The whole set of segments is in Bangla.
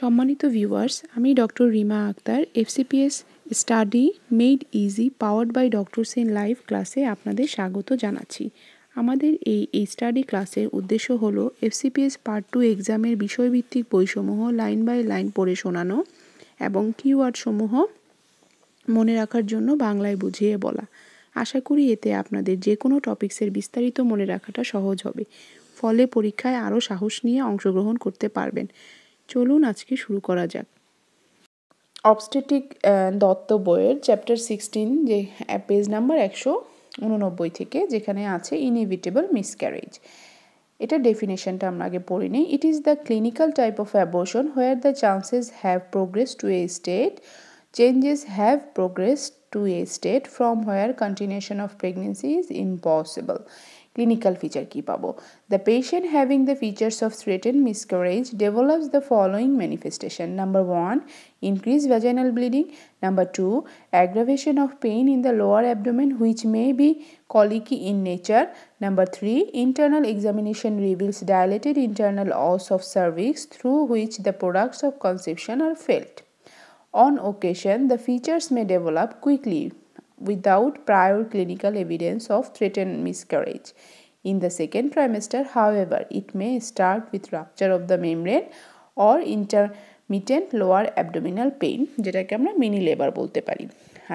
সম্মানিত ভিউয়ার্স আমি doctor Rima Akter FCPS study made easy powered by doctors in live ক্লাসে আপনাদের স্বাগত জানাচ্ছি আমাদের এই স্টাডি ক্লাসের উদ্দেশ্য হল এফসিপিএস পার্ট টু এক্সামের বিষয়ভিত্তিক বইসমূহ লাইন বাই লাইন পড়ে শোনানো এবং সমূহ মনে রাখার জন্য বাংলায় বুঝিয়ে বলা আশা করি এতে আপনাদের যে কোনো টপিক্সের বিস্তারিত মনে রাখাটা সহজ হবে ফলে পরীক্ষায় আরও সাহস নিয়ে অংশগ্রহণ করতে পারবেন চলুন আজকে শুরু করা যাক অবস্টেটিক দত্ত বইয়ের চ্যাপ্টার সিক্সটিন যে পেজ নাম্বার একশো উননব্বই থেকে যেখানে আছে ইনএভিটেবল মিসক্যারেজ এটা ডেফিনেশনটা আমরা আগে পড়ি নিই it is the clinical type of abortion where the chances have progress to a state changes have progress To a state from where continuation of pregnancy is impossible. Clinical feature keep pabo. The patient having the features of threatened miscarriage develops the following manifestation. Number 1. Increased vaginal bleeding. Number 2. Aggravation of pain in the lower abdomen which may be colicky in nature. Number 3. Internal examination reveals dilated internal os of cervix through which the products of conception are felt. On occasion, the features may develop quickly without prior clinical evidence of threatened miscarriage. In the second trimester, however, it may start with rupture of the membrane or intermittent lower abdominal pain যেটাকে আমরা মিনি লেবার বলতে পারি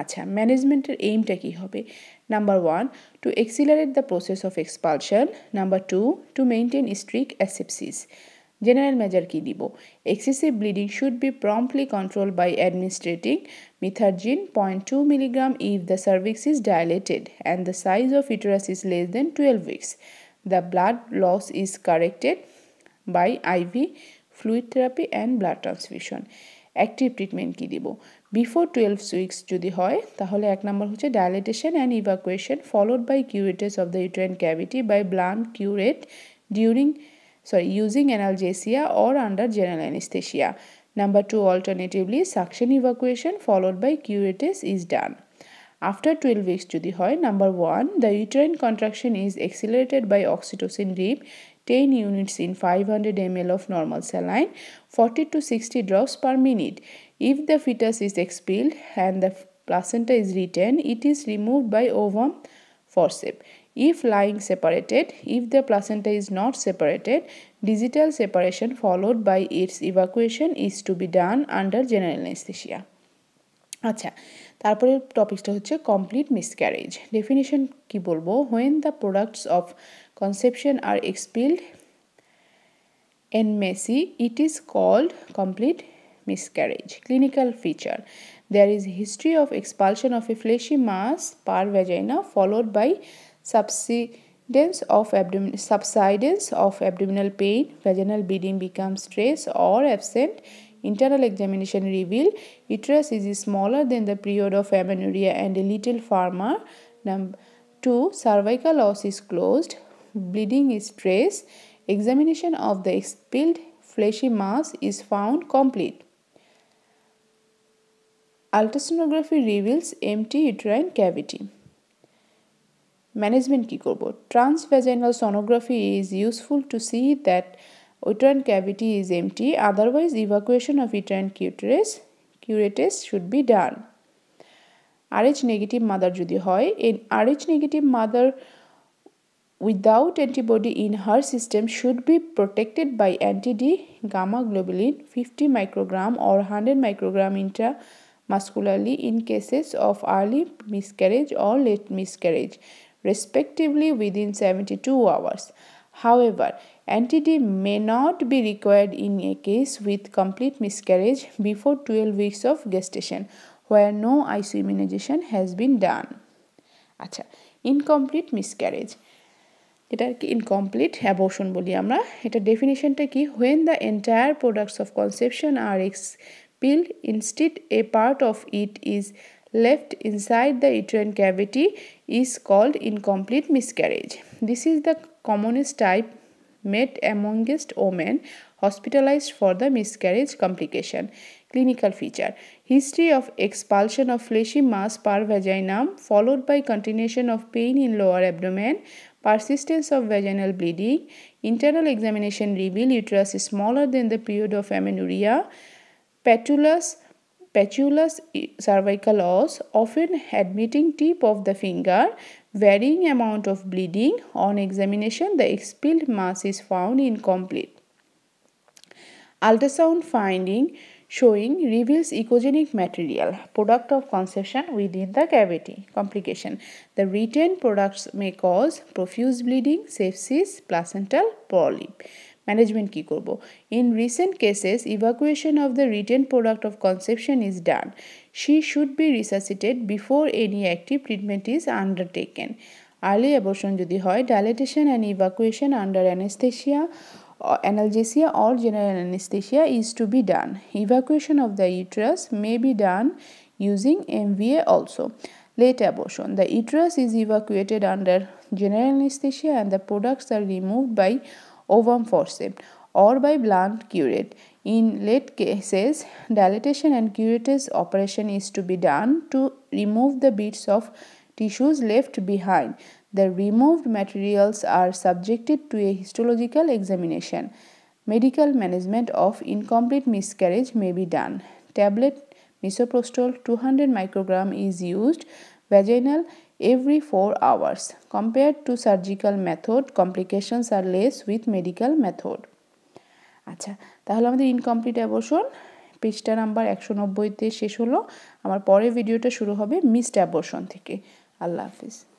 আচ্ছা ম্যানেজমেন্টের এইমটা কী হবে number one to accelerate the process of expulsion number two to maintain strict asepsis general measure কি দিব excessive bleeding should be promptly controlled by administering Methergine point two milligram if the cervix is dilated and the size of uterus is less than twelve weeks the blood loss is corrected by IV fluid therapy and blood transfusion active treatment কী দিব বিফোর টুয়েলভ উইক্স যদি হয় তাহলে এক নম্বর হচ্ছে dilatation and evacuation followed by curettage of the uterine cavity by blunt curette during sorry, using analgesia or under general anesthesia. Number two, alternatively, suction evacuation followed by curettage is done. After 12 weeks the হয় number one, the uterine contraction is accelerated by oxytocin drip, 10 units in 500 ml of normal saline, 40 to 60 drops per minute. If the fetus is expelled and the placenta is retained, it is removed by ovum forceps. If lying separated, if the placenta is not separated, digital separation followed by its evacuation is to be done under general anesthesia. আচ্ছা তারপরে টপিকটা হচ্ছে কমপ্লিট মিসক্যারেজ ডেফিনেশন কি বলবো when the products of conception are expelled en masse it is called complete miscarriage clinical feature there is history of expulsion of a fleshy mass per vagina followed by subsidence of abdomen subsidence of abdominal pain vaginal bleeding becomes trace or absent internal examination reveal uterus is smaller than the period of amenorrhea and a little firmer number 2 cervical loss is closed bleeding is trace. examination of the expelled fleshy mass is found complete ultrasonography reveals empty uterine cavity Management কী করব Transvaginal sonography is useful to see that uterine cavity is empty otherwise evacuation of uterine cutaries should be done RH negative mother যদি হয় an RH negative mother without antibody in her system should be protected by anti-D gamma globulin 50 microgram or 100 microgram intramuscularly in cases of early miscarriage or late miscarriage respectively within 72 hours. However, NTD may not be required in a case with complete miscarriage before 12 weeks of gestation where no ICU immunization has been done. Achha, incomplete miscarriage. এটা কি ইনকমপ্লিট অ্যাবর্শন বলি আমরা এটা ডেফিনেশনটা কি when the entire products of conception are expelled instead a part of it is left inside the uterine cavity is called incomplete miscarriage. This is the commonest type met amongst women hospitalized for the miscarriage complication. Clinical feature History of expulsion of fleshy mass per vaginum, followed by continuation of pain in lower abdomen, persistence of vaginal bleeding, internal examination reveal uterus is smaller than the period of amenorrhea, petulous patulous cervical os, often admitting tip of the finger, varying amount of bleeding. On examination, the expelled mass is found incomplete. Ultrasound finding showing reveals ecogenic material, product of conception within the cavity. Complication. The retained products may cause profuse bleeding, sepsis, placental polyp. Management কি করব in recent cases evacuation of the retained product of conception is done she should be resuscitated before any active treatment is undertaken early abortion যদি হয় dilatation and evacuation under anaesthesia analgesia or general anaesthesia is to be done evacuation of the uterus may be done using M MVA also late abortion the uterus is evacuated under general anaesthesia and the products R removed by ovum forceps or by blunt curette. In late cases, dilatation and curettage operation is to be done to remove the bits of tissues left behind. The removed materials are subjected to a histological examination. Medical management of incomplete miscarriage may be done. Tablet misoprostol 200 microgram is used vaginal every 4 hours. Compared to surgical method, complications are less with medical method. আচ্ছা তাহলে আমাদের ইনকমপ্লিট অ্যাবর্শন পেজটা নাম্বার একশো নব্বইতে শেষ হলো আমার পরের ভিডিওটা শুরু হবে মিসড অ্যাবর্শন থেকে আল্লাহ হাফিজ